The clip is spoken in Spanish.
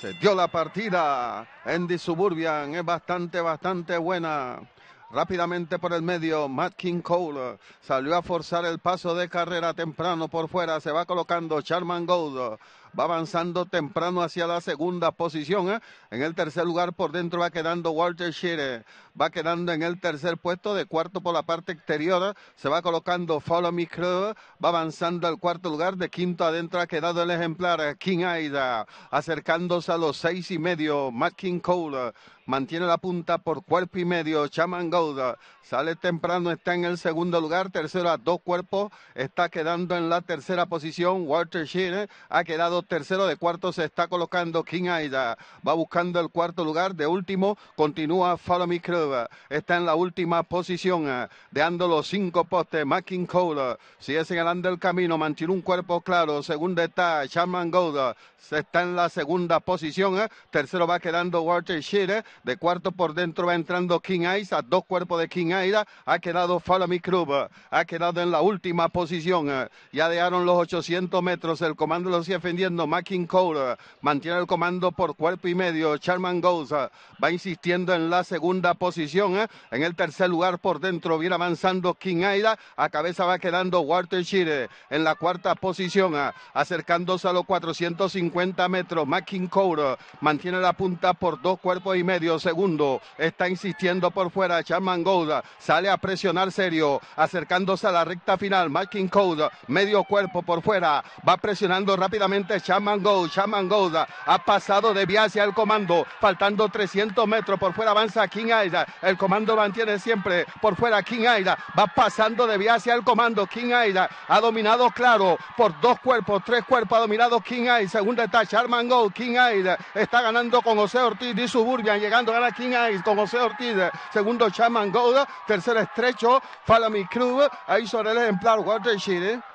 Se dio la partida. Andy Suburbian es bastante, bastante buena. Rápidamente por el medio, Matt King Cole salió a forzar el paso de carrera temprano por fuera. Se va colocando Charman Gold va avanzando temprano hacia la segunda posición. ¿eh? En el tercer lugar por dentro va quedando Walter Shearer, va quedando en el tercer puesto, de cuarto por la parte exterior, ¿eh? se va colocando Follow Me Crew, va avanzando al cuarto lugar, de quinto adentro ha quedado el ejemplar ¿eh? King Aida, acercándose a los seis y medio, Matt Cole, mantiene la punta por cuerpo y medio, Chaman Gouda, sale temprano, está en el segundo lugar, tercero a dos cuerpos, está quedando en la tercera posición, Walter Shearer ha quedado tercero, de cuarto se está colocando King Aida. Va buscando el cuarto lugar. De último, continúa Follow Me Está en la última posición, eh, dejando los cinco postes. Mackin Cole eh, sigue señalando el camino, mantiene un cuerpo claro. Segunda está Sherman Gold. Eh, está en la segunda posición. Tercero va quedando Walter Shearer. De cuarto por dentro va entrando King Aida. A dos cuerpos de King Aida. Ha quedado Follow Me Ha quedado en la última posición. Ya dejaron los 800 metros. El comando los sigue defendiendo insistiendo. Mackin eh, mantiene el comando por cuerpo y medio. Charman goza eh, va insistiendo en la segunda posición. Eh. En el tercer lugar por dentro viene avanzando King Aida. A cabeza va quedando Walter Shire en la cuarta posición. Acercándose a los 450 metros. Mackin Cole mantiene la punta por dos cuerpos y medio. Segundo está insistiendo por fuera. Charman goza sale a presionar serio. Acercándose a la recta final. Mackin Cole medio cuerpo por fuera. Va presionando rápidamente Shaman Go, Shaman ha pasado de vía hacia el comando, faltando 300 metros, por fuera avanza King Aida, el comando mantiene siempre, por fuera King Aida, va pasando de vía hacia el comando, King Aida, ha dominado claro, por dos cuerpos, tres cuerpos, ha dominado King Aida, segunda está Shaman Go, King Aida, está ganando con José Ortiz y Suburbian, llegando gana King Aida con José Ortiz, segundo Shaman Go, tercer estrecho, mi Club, ahí sobre el ejemplar Water Sheet,